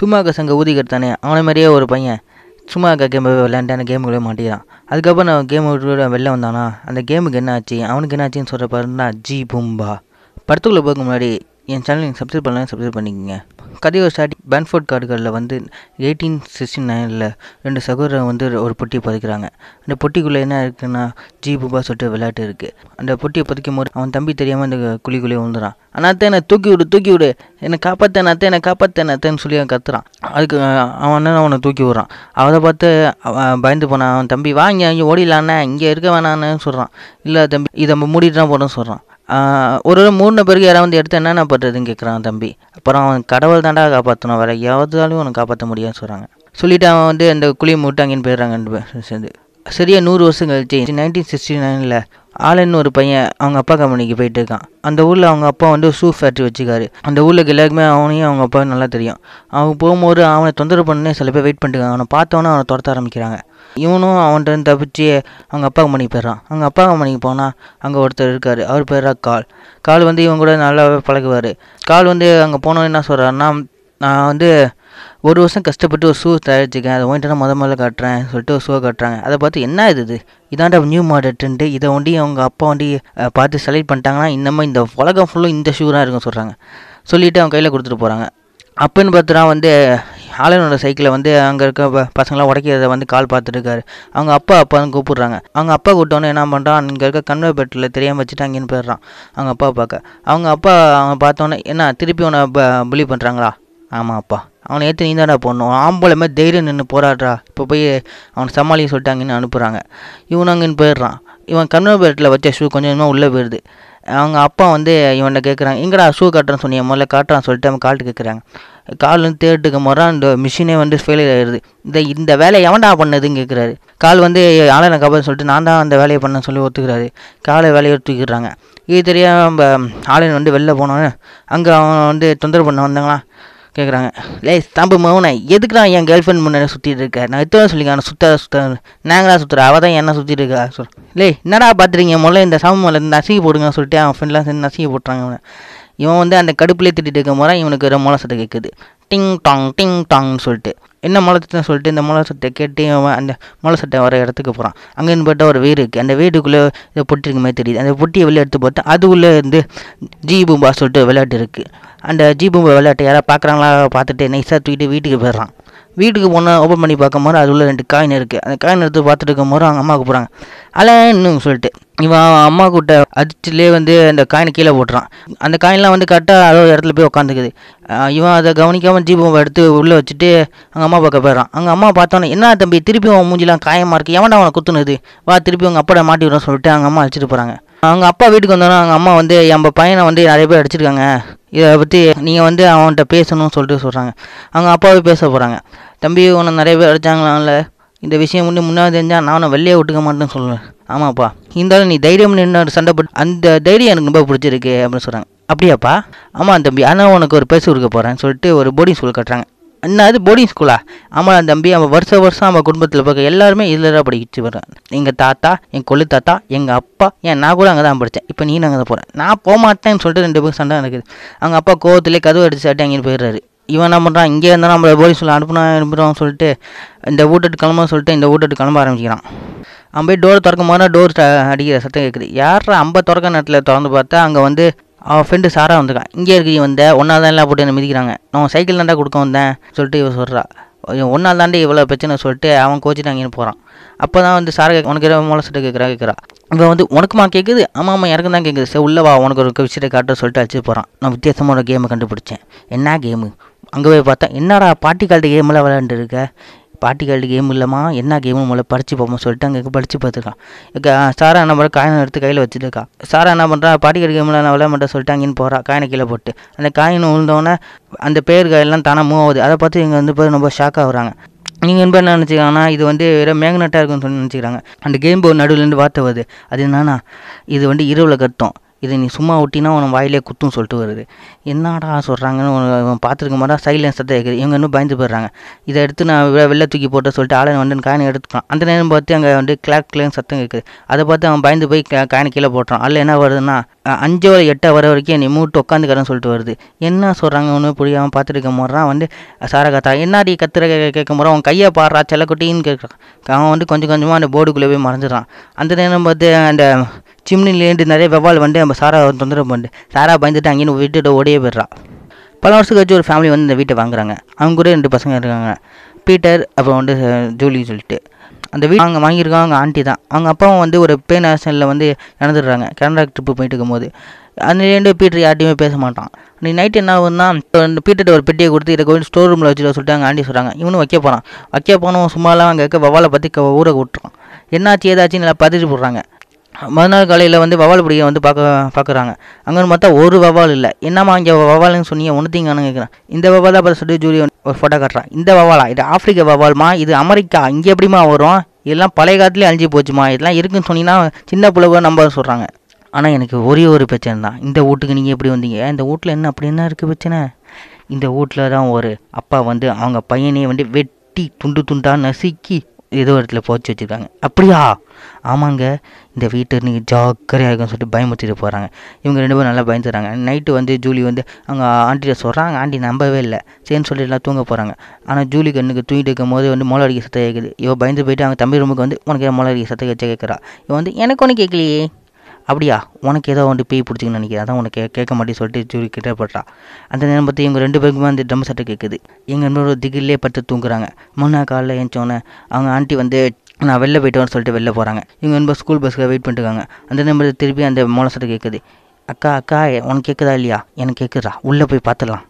சும்மா கசங்க ஊதிக்கிறதானே அவனை மாதிரியே ஒரு பையன் சும்மா இருக்க கேம் விளையாண்டான கேமுக்குள்ளே மாட்டேறான் அதுக்கப்புறம் நான் கேம் விட்டு வெளில வந்தானா அந்த கேமுக்கு என்ன ஆச்சு அவனுக்கு என்ன ஆச்சுன்னு பாருன்னா ஜி பூம்பா படத்துக்குள்ளே போக முன்னாடி என் சேனல் நீங்கள் சப்ஸ்கிரைப் பண்ணலாம் சப்ஸ்கிரைப் பண்ணிக்கோங்க கதையோ ஸ்டார்டிங் பேன்ஃபோர்ட் கார்டுகளில் வந்து எயிட்டீன் சிக்ஸ்டி நைனில் ரெண்டு சகோதரன் வந்து ஒரு பொட்டியை பதிக்கிறாங்க அந்த பொட்டிக்குள்ளே என்ன இருக்குன்னா ஜி பூபா சொல்லிட்டு விளையாட்டு இருக்குது அந்த பொட்டியை பதிக்கும் போது அவன் தம்பி தெரியாமல் அந்த குழிக்குள்ளே விழுந்துறான் ஆனால் அத்தை என்னை தூக்கி விடு தூக்கி விடு என்னை காப்பாற்றேன் அத்தை என்னை காப்பாற்றேன் அத்தைன்னு சொல்லி அவன் கத்துறான் அதுக்கு அவன் அண்ணன் அவனை தூக்கி விடுறான் அவனை பார்த்து பயந்து போனான் அவன் தம்பி வாங்க இங்கே ஓடிடலாண்ணே இங்கே இருக்க வேணான்னு சொல்கிறான் இல்லை தம்பி இதை நம்ம மூடிட்டு தான் போகிறோம்னு சொல்கிறான் ஒரு மூணு பேருக்கு யாராவது வந்து எடுத்து என்னென்ன பண்ணுறதுன்னு கேட்குறான் தம்பி அப்புறம் அவன் கடவுள் தாண்டா காப்பாற்றணும் வேறு எவ்வளோதாலும் உனக்கு காப்பாற்ற முடியாதுன்னு சொல்கிறாங்க சொல்லிவிட்டு அவன் வந்து அந்த குழி மூட்டாங்கன்னு போயிடுறாங்க ரெண்டு சேர்ந்து சரியாக நூறு வருஷம் கழிச்சு நைன்டீன் சிக்ஸ்டி நைனில் ஆலன்னு ஒரு பையன் அவங்க அப்பா கம்பெனிக்கு போயிட்டு இருக்கான் அந்த ஊரில் அவங்க அப்பா வந்து ஷூ ஃபேக்ட்ரி வச்சுக்காரு அந்த ஊரில் எல்லாருக்குமே அவனையும் அவங்க அப்பா நல்லா தெரியும் அவன் போகும்போது அவனை தொந்தரவு பண்ணே சில பேர் வெயிட் பண்ணிட்டு அவனை பார்த்தவனே அவனை துரத்த ஆரம்பிக்கிறாங்க இவனும் அவன்கிட்ட தப்பிச்சு அவங்க அப்பா கம்பெனிக்கு போயிடுறான் அவங்க அப்பா கம்பெனிக்கு போனால் அங்கே ஒருத்தர் இருக்கார் அவர் போயிடுறா கால் கால் வந்து இவன் கூட நல்லாவே பழகுவார் கால் வந்து அங்கே போனோன்னு என்ன சொல்கிறாருன்னா நான் வந்து ஒரு வருஷம் கஷ்டப்பட்டு ஒரு ஷூ தயாரிச்சிக்கேன் அதை ஒன்ட்டு முத முதல்ல காட்டுறேன் சொல்லிட்டு ஒரு ஷூவை காட்டுறாங்க அதை பார்த்து என்ன இது இது இதாண்டா நியூ மாடல்ட்டு இதை வண்டி அவங்க அப்பா வண்டி பார்த்து செலக்ட் பண்ணிட்டாங்கன்னா இன்னமும் இந்த உலகம் ஃபுல்லும் இந்த ஷூ தான் இருக்குன்னு சொல்கிறாங்க சொல்லிவிட்டு அவங்க கையில் கொடுத்துட்டு போகிறாங்க அப்போன்னு பார்த்துனா வந்து ஆலயனோட சைக்கிளை வந்து அங்கே இருக்க பசங்களாம் உடைக்கிறத வந்து கால் பார்த்துருக்காரு அவங்க அப்பா வந்து கூப்பிட்றாங்க அவங்க அப்பா கூப்பிட்டோன்னு என்ன பண்ணுறான் அங்கே இருக்க கன்வே பெட்டில் தெரியாமல் வச்சுட்டு அங்கேன்னு போயிடுறான் அவங்க அப்பா பார்க்க அவங்க அப்பா அவங்க பார்த்தோன்னே என்ன திருப்பி உன்னை ப புலி பண்ணுறாங்களா ஆமாம் அப்பா அவனை ஏற்று நீ தானே போடணும் ஆம்பளைமே தைரியம் நின்று போராடுறா இப்போ போய் அவனை சமாளிக்க சொல்லிட்டாங்கன்னு அனுப்புகிறாங்க இவன் அங்கேன்னு போயிடுறான் இவன் கன்வர் பெட்டில் வச்ச ஷூ கொஞ்சம் கொஞ்சமாக உள்ளே போயிடுது அவங்க அப்பா வந்து இவன்கிட்ட கேட்குறாங்க இங்கடா ஷூ காட்டுறேன்னு சொன்னீங்க முதல்ல காட்டுறான்னு சொல்லிட்டு அவன் கால்ட்டு கேட்குறாங்க கால் வந்து தேர்ட்டுக்கு முறை அந்த மிஷினே வந்து ஃபெயிலியர் ஆயிடுது இந்த இந்த வேலையை எவன்டா பண்ணதுன்னு கேட்குறாரு கால் வந்து ஆளன கபல் சொல்லிட்டு நான் தான் அந்த வேலையை பண்ண சொல்லி ஒத்துக்கிறாரு காலை வேலையை ஒத்துக்கிறாங்க இது தெரியாம நம்ம ஆளன் வந்து வெளில போனோன்னு அங்கே அவன் வந்து தொந்தரவு பண்ண வந்தாங்களா கேட்குறாங்க லே தம்பு மௌனை எதுக்கு நான் என் கேர்ள் ஃப்ரெண்ட் முன்னாடி சுற்றிட்டு இருக்கேன் நான் எத்தனை சொல்லிக்கேன் சுத்த சுத்த நாங்களாக சுற்றுறா அவள் தான் என்ன சுற்றிட்டு இருக்கா சொல் லே என்னடா பார்த்துருக்கீங்க முதல்ல இந்த சாமி மலை நசுக்கி போடுங்க சொல்லிட்டு அவன் ஃப்ரெண்ட்லாம் சேர்ந்து நசுக்கி போட்டுறாங்க அவனை இவன் வந்து அந்த கடுப்புலேயே திட்டிட்டு இருக்க முறை இவனுக்கு ஒரு மூல சத்தம் கேட்குது டிங் டாங் டிங் டாங்னு சொல்லிட்டு என்ன மலச்சட்டை சொல்லிட்டு இந்த சட்டை கேட்டு இவன் அந்த சட்டை வர இடத்துக்கு போகிறான் அங்கே பார்த்தா ஒரு வீடு இருக்குது அந்த வீட்டுக்குள்ளே இதை பொட்டி இருக்க மாதிரி தெரியுது அந்த பொட்டியை வெளியே எடுத்து பார்த்தா அதுக்குள்ளே இருந்து ஜி பூம்பா சொல்லிட்டு விளையாட்டு இருக்குது அந்த ஜி பூம்பா யாராவது பார்க்குறாங்களா பார்த்துட்டு நைஸாக தூக்கிட்டு வீட்டுக்கு போயிடுறான் வீட்டுக்கு போனால் ஓப்பன் பண்ணி பார்க்கும் போது அது உள்ள ரெண்டு காயின் இருக்குது அந்த காயின் எடுத்து பார்த்துட்டு இருக்கும் போது அவங்க அம்மாவுக்கு போகிறாங்க அலன்னு சொல்லிட்டு இவன் அம்மா கூட்ட அடிச்சுலேயே வந்து அந்த காயின் கீழே போட்டுறான் அந்த காயின்லாம் வந்து கரெக்டாக அதோ இடத்துல போய் உட்காந்துக்குது இவன் அதை கவனிக்காமல் ஜீபம் எடுத்து உள்ளே வச்சுட்டு அவங்க அம்மா பார்க்க போயிடறான் அங்கே அம்மா பார்த்தோன்னே என்ன தம்பி திருப்பி அவன் மூஞ்சிலாம் காயமாக இருக்குது எவன்டா அவனை குத்துனது வா திருப்பி அவங்க அப்பாட மாட்டி விடுறோம் சொல்லிட்டு அவங்க அம்மா அழைச்சிட்டு போகிறாங்க அவங்க அப்பா வீட்டுக்கு வந்தோடனே அவங்க அம்மா வந்து நம்ம பையனை வந்து நிறைய பேர் அடிச்சிருக்காங்க இதை பற்றி நீங்கள் வந்து அவன்கிட்ட பேசணும்னு சொல்லிட்டு சொல்கிறாங்க அவங்க அப்பாவே பேச போகிறாங்க தம்பி உன்னை நிறைய பேர் அடித்தாங்களாம்ல இந்த விஷயம் வந்து முன்னாடி தெரிஞ்சால் நான் உன்னை வெளியே விட்டுக்க மாட்டேன்னு சொல்லுவேன் ஆமாப்பா இருந்தாலும் நீ தைரியம் நின்று சண்டைப்பட்டு அந்த தைரியம் எனக்கு ரொம்ப பிடிச்சிருக்கு அப்படின்னு சொல்கிறாங்க அப்படியாப்பா ஆமாம் தம்பி ஆனால் உனக்கு ஒரு பேசு கொடுக்க போகிறேன்னு சொல்லிட்டு ஒரு போர்டிங் ஸ்கூல் கட்டுறாங்க அண்ணா அது போர்டிங் ஸ்கூலா ஆமாம் தம்பி அவன் வருஷ வருஷம் அவன் குடும்பத்தில் பார்க்க எல்லாருமே இதில் தான் படிக்கிட்டு வர்றான் எங்கள் தாத்தா என் கொள்ளு தாத்தா எங்கள் அப்பா ஏன் நான் கூட அங்கே தான் படித்தேன் இப்போ நீ அங்கே தான் போகிறேன் நான் போக சொல்லிட்டு ரெண்டு பேரும் சண்டை நடக்குது அவங்க அப்பா கோவத்திலே கதவு அடிச்சு அட்டி அங்கே போயிடுறாரு இவன் என்ன பண்ணுறான் இங்கே இருந்தால் நம்மளை போலீஸ் சொல்ல அனுப்புனா அனுப்புகிறோம் சொல்லிட்டு இந்த வீட்டுட்டு கிளம்ப சொல்லிட்டு இந்த வீட்டுட்டு கிளம்ப ஆரம்பிக்கிறான் அவன் போய் டோர் திறக்கும் போது டோர் அடிக்கிற சத்தம் கேட்குது யார் அம்ப திறக்க நேரத்தில் திறந்து பார்த்தா அங்கே வந்து அவன் ஃப்ரெண்டு சாரா வந்திருக்கான் இங்கே இவன் வந்த ஒன்றா தான் எல்லாம் போட்டு என்னை மிதிக்கிறாங்க நான் சைக்கிள் தாண்டா கொடுக்க வந்தேன் சொல்லிட்டு இவன் சொல்கிறா ஒன்றா தாண்டி இவ்வளோ பிரச்சனை சொல்லிட்டு அவன் கோச்சிட்டு அங்கேயும் போகிறான் அப்போ தான் வந்து சாரை உனக்கு மூலம் சொல்லிட்டு கேட்குறா கேட்குறா இவன் வந்து உனக்குமா கேட்குது ஆமாம் ஆமாம் இறக்கு தான் கேட்குது சரி உள்ளே வா உனக்கு ஒரு விஷயத்தை காட்டுறது சொல்லிட்டு அழைச்சிட்டு போகிறான் நான் வித்தியாசமான கேமை கண்டுபிடிச்சேன் என்ன கேமு அங்கே போய் பார்த்தா என்னடா பாட்டி காலத்து கேமெல்லாம் விளையாண்டுருக்க பாட்டிக்கால் கேம் இல்லைம்மா என்ன கேமு முதல்ல படிச்சு பார்ப்போம் சொல்லிட்டு அங்கே படித்து பார்த்துருக்கான் சாரா என்ன பண்ணுற காயினை எடுத்து கையில் வச்சுருக்கா சாரா என்ன பண்ணுறா பாட்டிக்கால் கேமில் நான் விளையாட மாட்டேன் சொல்லிட்டு அங்கேன்னு போகிறா காயினை கீழே போட்டு அந்த காயின் விழுந்தோடனே அந்த பேர் காயெல்லாம் தானே மூவ் ஆகுது அதை பார்த்து இங்கே வந்து போய் ரொம்ப ஷாக் ஆகுறாங்க நீங்கள் என்ன என்ன நினச்சிக்கிறாங்கன்னா இது வந்து வேறு மேக்னட்டாக இருக்குன்னு சொல்லி நினச்சிக்கிறாங்க அந்த கேம் போர்டு இருந்து பார்த்து வருது அது என்னன்னா இது வந்து இரவில் கட்டும் இதை நீ சும்மா விட்டினா உன் வாயிலே குத்தும் சொல்லிட்டு வருது என்னடா சொல்கிறாங்கன்னு அவன் பார்த்துருக்க மாட்டான் சைலன்ஸ் சத்தம் கேட்குது இவங்க இன்னும் பயந்து போயிடுறாங்க இதை எடுத்து நான் வெளில தூக்கி போட்டேன் சொல்லிட்டு ஆளை வந்து காயினை எடுத்துக்கலாம் அந்த நேரம் பார்த்து அங்கே வந்து கிளாக் கிளாக் சத்தம் கேட்குது அதை பார்த்து அவன் பயந்து போய் காயின் கீழே போட்டுறான் அதில் என்ன வருதுன்னா அஞ்சோ எட்டை வர வரைக்கும் என்னை மூட்டு உட்காந்துக்கிறேன்னு சொல்லிட்டு வருது என்ன சொல்கிறாங்க ஒன்று புரியாமல் பார்த்துருக்க முறான் வந்து சாரகத்தா கத்தா என்னாடி கத்துற கேட்க முறை அவன் கையை பாடுறா செல்லக்குட்டின்னு கேட்குறான் அவன் வந்து கொஞ்சம் கொஞ்சமாக அந்த போர்டுக்குள்ளே போய் மறைஞ்சிடறான் அந்த நேரம் பார்த்து அந்த சிம்னிலேருந்து நிறைய வெவ்வால் வந்து நம்ம சாரா தொந்தரவு பண்ணிட்டு சாரா பயந்துட்டு அங்கேயும் வீட்டோட ஓடியே போயிடுறான் பல வருஷம் கழிச்சு ஒரு ஃபேமிலி வந்து இந்த வீட்டை வாங்குறாங்க அவங்க கூட ரெண்டு பசங்க இருக்காங்க பீட்டர் அப்புறம் வந்து ஜூலி சொல்லிட்டு அந்த வீடு அவங்க வாங்கியிருக்காங்க அவங்க ஆண்டி தான் அவங்க அப்பாவும் வந்து ஒரு பே நேஷனில் வந்து இறந்துடுறாங்க கனடா ட்ரிப்பு போயிட்டு இருக்கும்போது அதுலேருந்து பீட்டர் யார்ட்டையுமே பேச மாட்டான் நீ நைட் என்ன ஆகுதுன்னா பீட்டர்கிட்ட ஒரு பெட்டியை கொடுத்து இதை கொஞ்சம் ஸ்டோர் ரூமில் வச்சுட்டு சொல்லிட்டு அங்கே ஆண்டி சொல்கிறாங்க இவனும் வைக்க போகிறான் வைக்க போனோம் சும்மாலாம் அங்கே இருக்க வவாலை பற்றி ஊரை விட்டுறான் என்னாச்சு ஏதாச்சுன்னு நல்லா பதிச்சு போடுறாங்க மறுநாள் காலையில் வந்து வவால் பிடிக்க வந்து பார்க்க பார்க்குறாங்க அங்கேன்னு பார்த்தா ஒரு வவால் இல்லை என்னம்மா இங்கே வவால்னு சொன்னீங்க ஒன்றுத்தீங்கன்னு கேட்குறேன் இந்த வவால் தான் பார்த்து சொல்லி ஜூரி ஒரு ஃபோட்டோ காட்டுறான் இந்த வவாலா இது ஆஃப்ரிக்கா வவால்மா இது அமெரிக்கா இங்கே எப்படிமா வரும் இதெல்லாம் பழைய காலத்துலேயே அழிஞ்சு போச்சுமா இதெல்லாம் இருக்குன்னு சொன்னீங்கன்னா சின்ன பிள்ளைவ நம்ப சொல்கிறாங்க ஆனால் எனக்கு ஒரே ஒரு பிரச்சனை தான் இந்த வீட்டுக்கு நீங்கள் எப்படி வந்தீங்க இந்த வீட்டில் என்ன அப்படி என்ன இருக்குது பிரச்சனை இந்த வீட்டில் தான் ஒரு அப்பா வந்து அவங்க பையனே வந்து வெட்டி துண்டு துண்டாக நசுக்கி ஏதோ இடத்துல போச்சு வச்சுருக்காங்க அப்படியா ஆமாங்க இந்த வீட்டை நீங்கள் ஜாக்கிரையாக இருக்கும்னு சொல்லிட்டு பயமுறுத்திட்டு போகிறாங்க இவங்க ரெண்டு பேரும் நல்லா பயந்துடுறாங்க நைட்டு வந்து ஜூலி வந்து அவங்க ஆண்டிகிட்ட சொல்கிறாங்க ஆண்டி நம்பவே இல்லை சரின்னு சொல்லிட்டு எல்லாம் தூங்க போகிறாங்க ஆனால் ஜூலி கண்ணுக்கு தூங்கிட்டு இருக்கும் போது வந்து மொளை அடிக்க சத்தம் கேட்குது இவன் பயந்து போயிட்டு அவங்க தம்பி ரூமுக்கு வந்து உனக்கு மொளை அடிக்க சத்தம் கேட்க கேட்குறா இவன் வந்து எனக்கு ஒன்று கேட்கலையே அப்படியா உனக்கு ஏதோ வந்து பேய் பிடிச்சிக்கன்னு நினைக்கிறேன் அதான் உனக்கு கேட்க மாட்டேன் சொல்லிட்டு ஜூரி கிட்ட அந்த நேரம் பார்த்து இவங்க ரெண்டு பேருக்குமே அந்த ட்ரம் சட்டை கேட்குது எங்கள் ரெண்டு திகிலே பட்டு தூங்குறாங்க முன்னா காலைல ஏஞ்சோன்னே அவங்க ஆண்டி வந்து நான் வெளில போயிட்டு சொல்லிட்டு வெளில போகிறாங்க இவங்க நண்பர் ஸ்கூல் பஸ்ஸுக்கு வெயிட் பண்ணிட்டுருக்காங்க அந்த நேரம் திருப்பி அந்த மோள சட்டை கேட்குது அக்கா அக்கா உனக்கு கேட்குதா இல்லையா எனக்கு கேட்குறா உள்ளே போய் பார்த்துடலாம்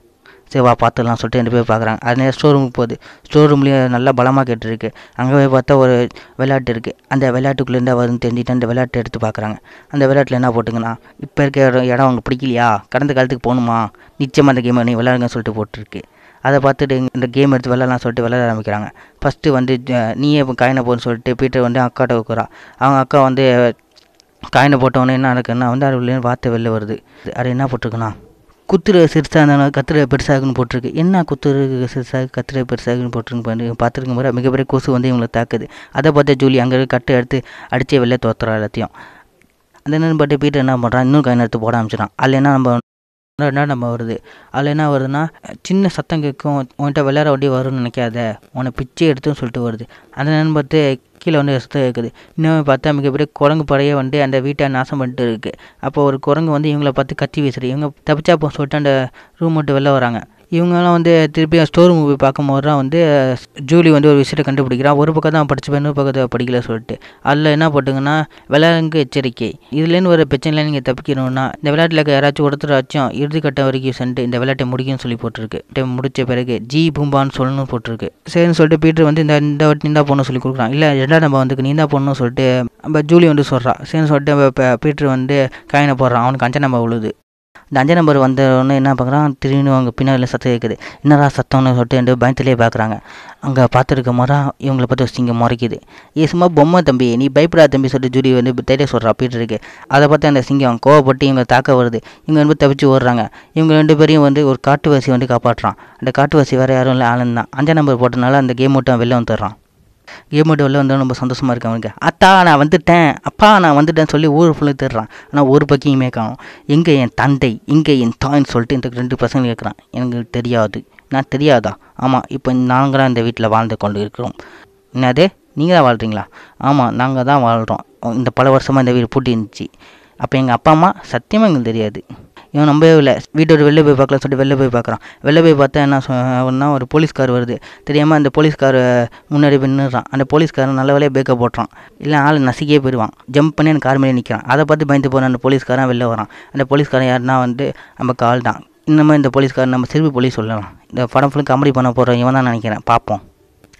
சரி வா பார்த்துக்கலாம் சொல்லிட்டு ரெண்டு பேர் பார்க்குறாங்க அது ஸ்டோர் ரூமுக்கு போகுது ஸ்டோர் ரூம்லேயே நல்லா பலமாக கேட்டுருக்கு அங்கே போய் பார்த்தா ஒரு விளையாட்டு இருக்குது அந்த விளையாட்டுக்குள்ளேருந்து வரும்னு தெரிஞ்சுட்டு அந்த விளையாட்டு எடுத்து பார்க்குறாங்க அந்த விளையாட்டில் என்ன போட்டுங்கன்னா இப்போ இருக்க இடம் இடம் அவங்க பிடிக்கலையா கடந்த காலத்துக்கு போகணுமா நிச்சயமாக அந்த கேமை நீ விளையாடுங்கன்னு சொல்லிட்டு போட்டிருக்கு அதை பார்த்துட்டு இந்த கேம் எடுத்து விளையாடலாம் சொல்லிட்டு விளாட ஆரம்பிக்கிறாங்க ஃபஸ்ட்டு வந்து நீயே இப்போ காயினை போன்னு சொல்லிட்டு பீட்டர் வந்து அக்காட்ட வைக்கிறான் அவங்க அக்கா வந்து காயினை போட்டவொன்னே என்ன நடக்குன்னா வந்து உள்ளே வார்த்தை வெளில வருது அது என்ன போட்டிருக்குண்ணா குத்துற சிறுசாக இருந்தாலும் கத்திரை பெருசாகுன்னு போட்டிருக்கு என்ன குத்துற சிறுசாக கத்திரை பெருசாகனு போட்டிருக்கு பாருங்க பார்த்துருக்கும் மிகப்பெரிய கொசு வந்து இவங்களை தாக்குது அதை பார்த்தா ஜூலி அங்கே கட்டை எடுத்து அடித்தே வெளில தோத்துறா எல்லாத்தையும் அந்த நேரம் பார்த்து பீட்டர் என்ன பண்ணுறான் இன்னும் கை நேரத்து போட ஆரம்பிச்சிடான் அதில் என்ன நம்ம ரெண்டாவது நம்ம வருது அதில் என்ன வருதுன்னா சின்ன சத்தம் கேட்கும் உன்கிட்ட விளையாட வண்டி வரும்னு நினைக்காத உன்னை பிச்சை எடுத்துன்னு சொல்லிட்டு வருது அந்த பார்த்து கீழே வந்து சத்தம் கேட்குது இன்னும் பார்த்தா மிகப்பெரிய குரங்கு படையே வந்து அந்த வீட்டை நாசம் பண்ணிட்டு இருக்குது அப்போ ஒரு குரங்கு வந்து இவங்களை பார்த்து கத்தி வீசுறது இவங்க தப்பிச்சா போ சொல்லிட்டு அந்த ரூம் மட்டும் வெளில வராங்க இவங்கெல்லாம் வந்து திருப்பி ஸ்டோர் மூவி பார்க்கும்போது தான் வந்து ஜூலி வந்து ஒரு விஷயத்தை கண்டுபிடிக்கிறான் ஒரு பக்கம் தான் படிச்சு இன்னொரு பக்கத்தை படிக்கல சொல்லிட்டு அதில் என்ன போட்டுங்கன்னா விளையாடுங்க எச்சரிக்கை இதுலேருந்து ஒரு பிரச்சனையில் நீங்கள் தப்பிக்கணும்னா இந்த விளையாட்டில் யாராச்சும் ஒருத்தராச்சும் இறுதிக்கட்டம் வரைக்கும் சென்று இந்த விளையாட்டை முடிக்கும்னு சொல்லி போட்டிருக்கு முடித்த பிறகு ஜி பூம்பான்னு சொல்லணும்னு போட்டிருக்கு சரின்னு சொல்லிட்டு பீட்டர் வந்து இந்த இந்த வாட்டி நீந்தா போகணும் சொல்லி கொடுக்குறான் இல்லை ரெண்டாவது நம்ம வந்து நீந்தா போகணும்னு சொல்லிட்டு நம்ம ஜூலி வந்து சொல்கிறான் சரின்னு சொல்லிட்டு பீட்டர் வந்து காயினை போடுறான் அவனுக்கு அஞ்சு நம்ம உழுது இந்த அஞ்சு நம்பர் வந்தோடனே என்ன பார்க்குறான் திரும்பி அவங்க பின்னாடி சத்தம் கேட்குது என்னடா சத்தம்னு சொல்லிட்டு ரெண்டு பயத்திலே பார்க்குறாங்க அங்கே பார்த்துருக்க முறை இவங்களை பார்த்து வச்சு இங்கே முறைக்குது ஏ சும்மா பொம்மை தம்பி நீ பயப்படா தம்பி சொல்லிட்டு ஜூடி வந்து தைரிய சொல்கிறா போயிட்டு இருக்கு அதை பார்த்து அந்த சிங்கம் கோவப்பட்டு இவங்க தாக்க வருது இவங்க வந்து தப்பிச்சு ஓடுறாங்க இவங்க ரெண்டு பேரையும் வந்து ஒரு காட்டுவாசி வந்து காப்பாற்றுறான் அந்த காட்டுவாசி வேறு யாரும் இல்லை ஆனந்த் தான் அஞ்சா நம்பர் போட்டனால அந்த கேம் மட்டும் வெளில வந்துடுறான் கேம் டோவில் வந்து ரொம்ப சந்தோஷமாக இருக்கு அவனுக்கு அத்தா நான் வந்துட்டேன் அப்பா நான் வந்துட்டேன்னு சொல்லி ஊர் ஃபுல்லாக தேடுறான் ஆனால் ஒரு பக்கியுமே காணும் எங்கே என் தந்தை இங்கே என் தாய்ன்னு சொல்லிட்டு இந்த ரெண்டு பசங்க கேட்குறான் எனக்கு தெரியாது நான் தெரியாதா ஆமாம் இப்போ நாங்களாம் இந்த வீட்டில் வாழ்ந்து கொண்டு இருக்கிறோம் என்னதே நீங்கள் தான் வாழ்கிறீங்களா ஆமாம் நாங்கள் தான் வாழ்கிறோம் இந்த பல வருஷமாக இந்த வீடு பூட்டி இருந்துச்சு அப்போ எங்கள் அப்பா அம்மா சத்தியமாக எங்களுக்கு தெரியாது இவன் நம்பவே இல்லை வீட்டோட வெளில போய் பார்க்கலாம் சொல்லிட்டு வெளில போய் பார்க்குறான் வெளில போய் பார்த்தா என்ன ஒரு போலீஸ்கார் வருது தெரியாமல் அந்த போலீஸ்கார் முன்னாடி போய் நின்றுறான் அந்த போலீஸ்காரன் நல்ல வேலையை பேக்கை போட்டுறான் இல்லை ஆள் நசுக்கியே போயிடுவான் ஜம்ப் பண்ணி அந்த கார் மேலே நிற்கிறான் அதை பார்த்து பயந்து போகிறான் அந்த போலீஸ்காரன் வெளில வரான் அந்த போலீஸ்காரன் யாருன்னா வந்து நம்ம கால் தான் இன்னமும் இந்த போலீஸ்காரன் நம்ம சிறுபி போலீஸ் சொல்லலாம் இந்த படம் ஃபுல்லாக கமெடி பண்ண போகிறோம் இவன் தான் நினைக்கிறேன் பார்ப்போம்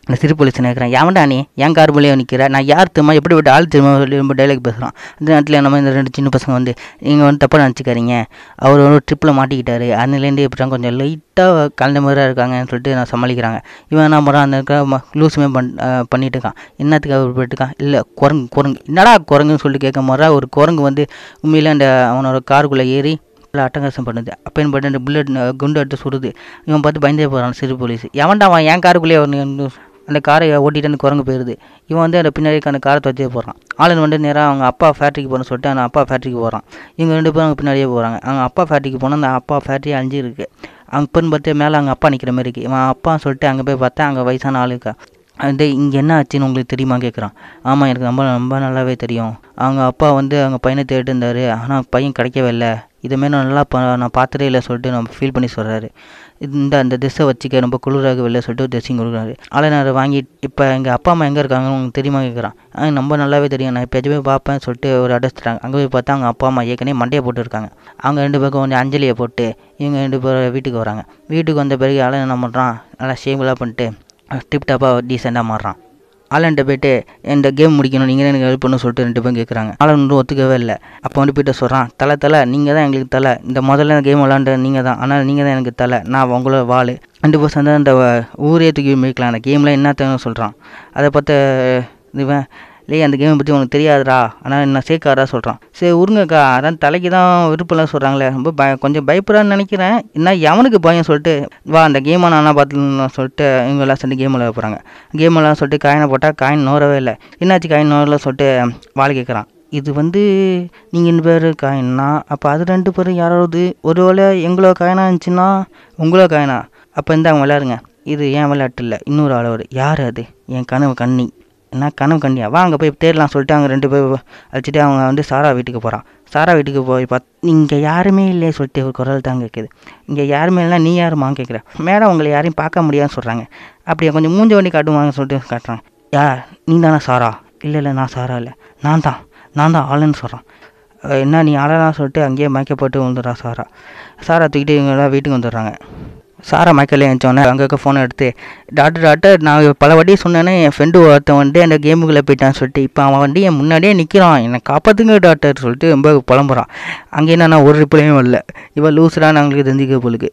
இந்த சிறு போலீஸ் நினைக்கிறேன் ஏன்டா நீ என் கார்புலேயே நிற்கிற நான் யார் தெரியுமா எப்படி விட்டு ஆள் தெரியுமா சொல்லி ரொம்ப டைலாக் பேசுகிறான் அந்த நேரத்தில் நம்ம இந்த ரெண்டு சின்ன பசங்க வந்து நீங்கள் வந்து தப்பாக நினச்சிக்காதீங்க அவர் ஒரு ட்ரிப்பில் மாட்டிக்கிட்டாரு அதுலேருந்து இப்படி கொஞ்சம் லைட்டாக கலந்த மாதிரி இருக்காங்கன்னு சொல்லிட்டு நான் சமாளிக்கிறாங்க இவன் என்ன மரம் அந்த லூஸுமே பண் பண்ணிட்டு இருக்கான் என்னத்துக்கு அவர் போயிட்டுருக்கான் இல்லை குரங்கு குரங்கு என்னடா குரங்குன்னு சொல்லிட்டு கேட்க மாதிரி ஒரு குரங்கு வந்து உண்மையில் அந்த அவனோட காருக்குள்ளே ஏறி நல்லா அட்டகாசம் பண்ணுது அப்பயும் போட்டு அந்த புல்லட் குண்டு எடுத்து சுடுது இவன் பார்த்து பயந்தே போகிறான் சிறு போலீஸ் எவன்டா அவன் என் காருக்குள்ளேயே அந்த காரை ஓட்டிகிட்டு அந்த குரங்கு போயிடுது இவன் வந்து அந்த பின்னாடி அந்த காரை துரத்தியே போகிறான் ஆளுநர் வந்து நேராக அவங்க அப்பா ஃபேக்ட்ரிக்கு போகணும்னு சொல்லிட்டு அந்த அப்பா ஃபேக்ட்ரிக்கு போகிறான் இவங்க ரெண்டு பேரும் அவங்க பின்னாடியே போகிறாங்க அவங்க அப்பா ஃபேக்ட்ரிக்கு போனால் அந்த அப்பா ஃபேக்ட்ரி அஞ்சு இருக்குது அவங்க பெண் பார்த்து மேலே அவங்க அப்பா நிற்கிற மாதிரி இருக்குது இவன் அப்பான்னு சொல்லிட்டு அங்கே போய் பார்த்தா அங்கே வயசான ஆள் இருக்கா அந்த இங்கே என்ன ஆச்சுன்னு உங்களுக்கு தெரியுமா கேட்குறான் ஆமாம் எனக்கு ரொம்ப ரொம்ப நல்லாவே தெரியும் அவங்க அப்பா வந்து அவங்க பையனை தேடிட்டு இருந்தார் ஆனால் பையன் கிடைக்கவே இல்லை இதுமாரி நல்லா நான் பார்த்ததே இல்லை சொல்லிட்டு நம்ம ஃபீல் பண்ணி சொல்கிறாரு இந்த அந்த ட்ரெஸ்ஸை வச்சுக்க ரொம்ப குளிராக வெளில சொல்லிட்டு ஒரு கொடுக்குறாரு ஆனால் வாங்கி இப்போ எங்கள் அப்பா அம்மா எங்கே இருக்காங்கன்னு தெரியுமா கேட்குறான் ரொம்ப நல்லாவே தெரியும் நான் எதுவுமே பார்ப்பேன் சொல்லிட்டு ஒரு அடைச்சிட்டாங்க அங்கே போய் பார்த்தா அவங்க அப்பா அம்மா ஏற்கனவே மண்டையை போட்டுருக்காங்க அவங்க ரெண்டு பேருக்கும் கொஞ்சம் அஞ்சலியை போட்டு இவங்க ரெண்டு பேரும் வீட்டுக்கு வராங்க வீட்டுக்கு வந்த பிறகு ஆளை என்ன பண்ணுறான் நல்லா ஷேவெலாம் பண்ணிட்டு டிப்டாப்பாக டீசெண்டாக மாறுறான் ஆலன்ட்ட போயிட்டு இந்த கேம் முடிக்கணும் நீங்கள் எனக்கு ஹெல்ப் பண்ணணும் சொல்லிட்டு ரெண்டு பேரும் கேட்குறாங்க ஆலன் வந்து ஒத்துக்கவே இல்லை அப்போ வந்து போய்ட்டு சொல்கிறான் தலை தலை நீங்கள் தான் எங்களுக்கு தலை இந்த முதல்ல கேம் விளாண்டு நீங்கள் தான் ஆனால் நீங்கள் தான் எனக்கு தலை நான் உங்களோட வாள் ரெண்டு பேர் சேர்ந்து அந்த ஊரே தூக்கி மிதிக்கலாம் அந்த கேம்லாம் என்ன தேவைன்னு சொல்கிறான் அதை பார்த்து இவன் டேய் அந்த கேமை பற்றி உனக்கு தெரியாதுடா ஆனால் என்ன சேர்க்காரா சொல்கிறான் சரி உருங்கக்கா அதான் தலைக்கு தான் விருப்பம்லாம் சொல்கிறாங்களே ரொம்ப பய கொஞ்சம் பயப்படுறான்னு நினைக்கிறேன் என்ன எவனுக்கு பயம் சொல்லிட்டு வா அந்த கேமை நானாக பார்த்துன்னு சொல்லிட்டு இவங்க எல்லாம் சேர்ந்து கேம் விளையாட போகிறாங்க கேம் எல்லாம் சொல்லிட்டு காயினை போட்டால் காயின் நோரவே இல்லை என்னாச்சு காயின் நோரில் சொல்லிட்டு வாழ் கேட்குறான் இது வந்து நீங்கள் ரெண்டு பேர் காயின்னா அப்போ அது ரெண்டு பேரும் யாராவது ஒரு வேளை எங்களோ காயினா இருந்துச்சுன்னா உங்களோ காயினா அப்போ இருந்து அவங்க விளையாடுங்க இது ஏன் விளையாட்டு இல்லை இன்னொரு ஆளோடு யார் அது என் கனவு கண்ணி என்ன கனவு கண்டியா வா அங்கே போய் தேடலாம் சொல்லிட்டு அவங்க ரெண்டு பேர் அழைச்சிட்டு அவங்க வந்து சாரா வீட்டுக்கு போகிறான் சாரா வீட்டுக்கு போய் பார்த்து இங்கே யாருமே இல்லையே சொல்லிட்டு ஒரு குரல் தான் கேட்குது இங்கே யாருமே இல்லைனா நீ யாருமா கேட்குறேன் மேடம் உங்களை யாரையும் பார்க்க முடியாதுன்னு சொல்கிறாங்க அப்படியே கொஞ்சம் மூஞ்ச வண்டி காட்டுவாங்க சொல்லிட்டு காட்டுறாங்க யார் நீ தானே சாரா இல்லை இல்லை நான் சாரா இல்லை நான் தான் நான் தான் ஆளுன்னு சொல்கிறான் என்ன நீ ஆளலாம் சொல்லிட்டு அங்கேயே மயக்கப்பட்டு வந்துடுறான் சாரா சாரா தூக்கிட்டு இவங்களாம் வீட்டுக்கு வந்துடுறாங்க சாரா மைக்கேலே எழுந்தோடனே அங்கே ஃபோனை எடுத்து டாக்டர் டாக்டர் நான் பல வாட்டி சொன்னேன்னே என் ஃப்ரெண்டு ஒருத்தன் வந்து அந்த கேமுக்குள்ளே போயிட்டான்னு சொல்லிட்டு இப்போ அவன் வந்து என் முன்னாடியே நிற்கிறான் என்னை காப்பாற்றுங்க டாக்டர் சொல்லிட்டு ரொம்ப புலம்புறான் அங்கே என்னன்னா ஒரு ரிப்ளையும் இல்லை இவன் லூஸ்டான்னு அவங்களுக்கு தெரிஞ்சுக்க போலுக்கு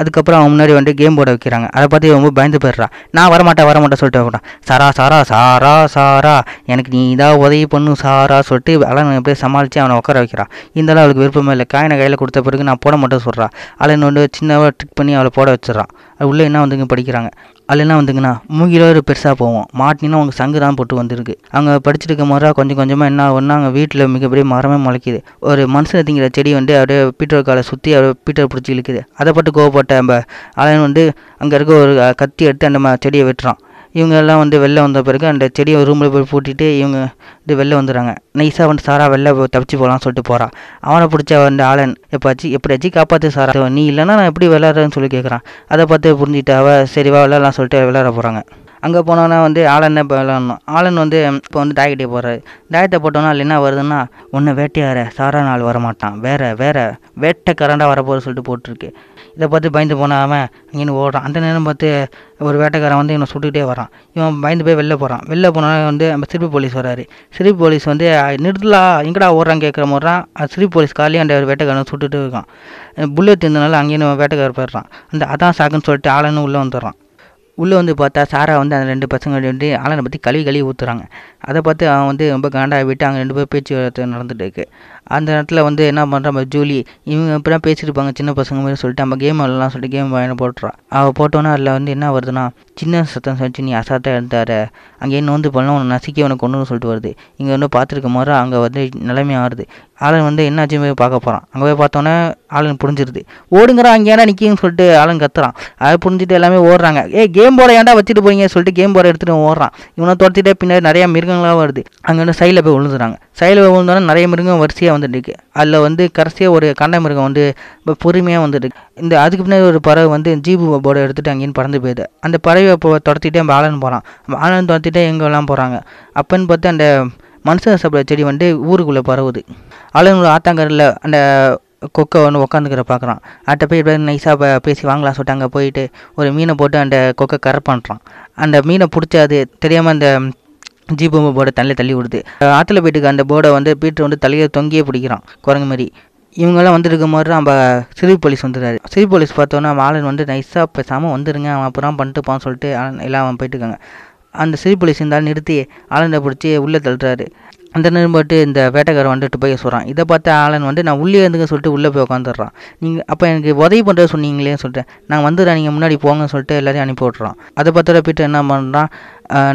அதுக்கப்புறம் அவன் முன்னாடி வந்து கேம் போட வைக்கிறாங்க அதை பார்த்து ரொம்ப பயந்து போயிடுறா நான் வரமாட்டேன் வரமாட்டேன் சொல்லிட்டு சாரா சாரா சாரா சாரா எனக்கு நீ இதாக உதவி பண்ணும் சாரா சொல்லிட்டு அலன் எப்படியே சமாளித்து அவனை உட்கார வைக்கிறான் இருந்தாலும் அவளுக்கு விருப்பமே இல்லை காயினை கையில் கொடுத்த பிறகு நான் போட மட்டும் சொல்கிறான் அலன் வந்து சின்னவா ட்ரிக் பண்ணி அவளை போட வச்சிடறான் உள்ளே என்ன வந்துங்க படிக்கிறாங்க என்ன வந்துங்கண்ணா மூங்கிலோ ஒரு பெருசாக போவோம் மாட்டினா அவங்க சங்கு தான் போட்டு வந்திருக்கு அவங்க படிச்சிருக்க முறை கொஞ்சம் கொஞ்சமாக என்ன ஆகும்னா அங்கே வீட்டில் மிகப்பெரிய மரமே முளைக்குது ஒரு மனுஷன் திங்கிற செடி வந்து அப்படியே பீட்டர் காலை சுற்றி அப்படியே பீட்டர் பிடிச்சி இழுக்குது அதை பட்டு கோவப்பட்ட நம்ம அலையன் வந்து அங்கே இருக்க ஒரு கத்தி எடுத்து அந்த செடியை வெட்டுறான் இவங்க எல்லாம் வந்து வெளில வந்த பிறகு அந்த செடியை ரூமில் போய் பூட்டிட்டு இவங்க வந்து வெளில வந்துடுறாங்க நைஸாக வந்து சாரா வெளில தப்பிச்சு போகலான்னு சொல்லிட்டு போகிறான் அவனை பிடிச்ச வந்து ஆளன் எப்பாச்சு எப்படியாச்சு காப்பாற்று சாரா நீ இல்லைன்னா நான் எப்படி விளாட்றேன்னு சொல்லி கேட்குறான் அதை பார்த்து புரிஞ்சுட்டாவ சரிவா விளாட்லாம் சொல்லிட்டு விளாட போகிறாங்க அங்கே போனோன்னா வந்து ஆளன் இப்போ விளாடணும் ஆளன் வந்து இப்போ வந்து தாயக்கிட்டே போகிறாரு தாயத்தை போட்டோன்னா இல்லை என்ன வருதுன்னா ஒன்று வேட்டையார சாரா நாள் வரமாட்டான் வேற வேற வேட்டை கரண்டாக வரப்போகுது சொல்லிட்டு போட்டிருக்கு இதை பார்த்து பயந்து போனாமல் அவன் ஓடுறான் அந்த நேரம் பார்த்து ஒரு வேட்டைக்காரன் வந்து இவனை சுட்டுக்கிட்டே வரான் இவன் பயந்து போய் வெளில போகிறான் வெளில போனாலே வந்து நம்ம சிரிப்பு போலீஸ் வராரு சிரிப்பு போலீஸ் வந்து நிறுத்தலா எங்கடா ஓடுறாங்க கேட்குற மாதிரிறான் அது சிரிப்பு போலீஸ் காலையும் அந்த வேட்டைக்காரன் சுட்டுட்டு இருக்கான் புல்லட் இருந்தனால அங்கேயும் வேட்டைக்காரர் போயிடுறான் அந்த அதான் சாக்குன்னு சொல்லிட்டு ஆளுன்னு உள்ளே வந்துடுறான் உள்ளே வந்து பார்த்தா சாரா வந்து அந்த ரெண்டு பசங்க வந்து ஆலனை பற்றி கழுவி கழுவி ஊற்றுறாங்க அதை பார்த்து அவன் வந்து ரொம்ப காண்டாக போயிட்டு அங்கே ரெண்டு பேர் பேச்சு நடந்துட்டு இருக்கு அந்த நேரத்தில் வந்து என்ன பண்ணுறா ஜூலி இவங்க இப்படி தான் பேசியிருப்பாங்க சின்ன பசங்க மாதிரி சொல்லிட்டு நம்ம கேம் விளாட்லாம் சொல்லிட்டு கேம் வாங்கி போட்டுறான் அவள் போட்டோன்னா அதில் வந்து என்ன வருதுன்னா சின்ன சத்தம் சொல்லிச்சு நீ அசாத்தான் இருந்தார் அங்கேயே நோந்து பண்ணலாம் உன்னை நசுக்கி உனக்கு கொண்டு சொல்லிட்டு வருது இங்கே வந்து பார்த்துருக்க மாதிரி அங்கே வந்து நிலைமை ஆறுது ஆளன் வந்து என்னாச்சும் போய் பார்க்க போகிறான் அங்கே போய் பார்த்தோன்னே ஆளுங்க புரிஞ்சிருது ஓடுங்கிறான் அங்கே ஏன்னா நிற்கின்னு சொல்லிட்டு ஆளுங்க கத்துறான் அதை புரிஞ்சுட்டு எல்லாமே ஓடுறாங்க ஏ கேம் போட ஏன்டா வச்சுட்டு போறீங்க சொல்லிட்டு கேம் போட எடுத்துகிட்டு ஓடுறான் இவனை துரத்திட்டே பின்னாடி நிறையா மிருகங்களாக வருது அங்கே வந்து சைடில் போய் விழுந்துறாங்க சைடில் விழுந்தோடனே நிறைய மிருகம் வரிசையாக வந்துட்டுருக்கு அதில் வந்து கடைசியாக ஒரு கண்ட மிருகம் வந்து இப்போ பொறுமையாக வந்துட்டுருக்கு இந்த அதுக்கு பின்னாடி ஒரு பறவை வந்து ஜீபு போர்டை எடுத்துகிட்டு அங்கேயும் பறந்து போயிடுது அந்த பறவை இப்போ துரத்திட்டே நம்ம ஆளன் போகிறான் ஆலன் துரத்திட்டே எங்கெல்லாம் போகிறாங்க அப்போன்னு பார்த்து அந்த மனுஷன் சாப்பிட்ற செடி வந்து ஊருக்குள்ளே பரவுது ஆலனோட ஆத்தாங்கரில் அந்த கொக்கை ஒன்று உட்காந்துக்கிற பார்க்குறான் அட்டை போய் எப்படி நைஸாக பேசி வாங்கலாம் சொல்லிட்டு அங்கே போயிட்டு ஒரு மீனை போட்டு அந்த கொக்கை கரை பண்ணுறான் அந்த மீனை பிடிச்சாது அது தெரியாமல் அந்த ஜீப் பொம்மை போர்டை தண்ணியில் தள்ளி விடுது ஆற்றுல போயிட்டு அந்த போர்டை வந்து பீட்டர் வந்து தலையை தொங்கியே பிடிக்கிறான் குரங்கு மாதிரி இவங்கெல்லாம் வந்துருக்கும் போது நம்ம சிறு போலீஸ் வந்துடுறாரு சிறு போலீஸ் பார்த்தோன்னா ஆளன் வந்து நைஸாக பேசாமல் வந்துடுங்க அவன் அப்புறம் பண்ணிட்டு போவான்னு சொல்லிட்டு எல்லாம் அவன் போயிட்டுருக்காங்க அந்த சிறு போலீஸ் இருந்தாலும் நிறுத்தி ஆளண்டை பிடிச்சி உள்ளே தள்ளுறாரு அந்த நேரம் போட்டு இந்த வேட்டைக்காரன் வந்துட்டு போய் சொல்கிறான் இதை பார்த்து ஆலன் வந்து நான் உள்ளே இருந்துங்க சொல்லிட்டு உள்ளே போய் உட்காந்துடுறான் நீங்கள் அப்போ எனக்கு உதவி பண்ணுறது சொன்னீங்களேன்னு சொல்லிட்டு நான் வந்துடுறேன் நீங்கள் முன்னாடி போங்கன்னு சொல்லிட்டு எல்லாரையும் அனுப்பி விட்றான் அதை பார்த்து பீட்டர் என்ன பண்ணுறான்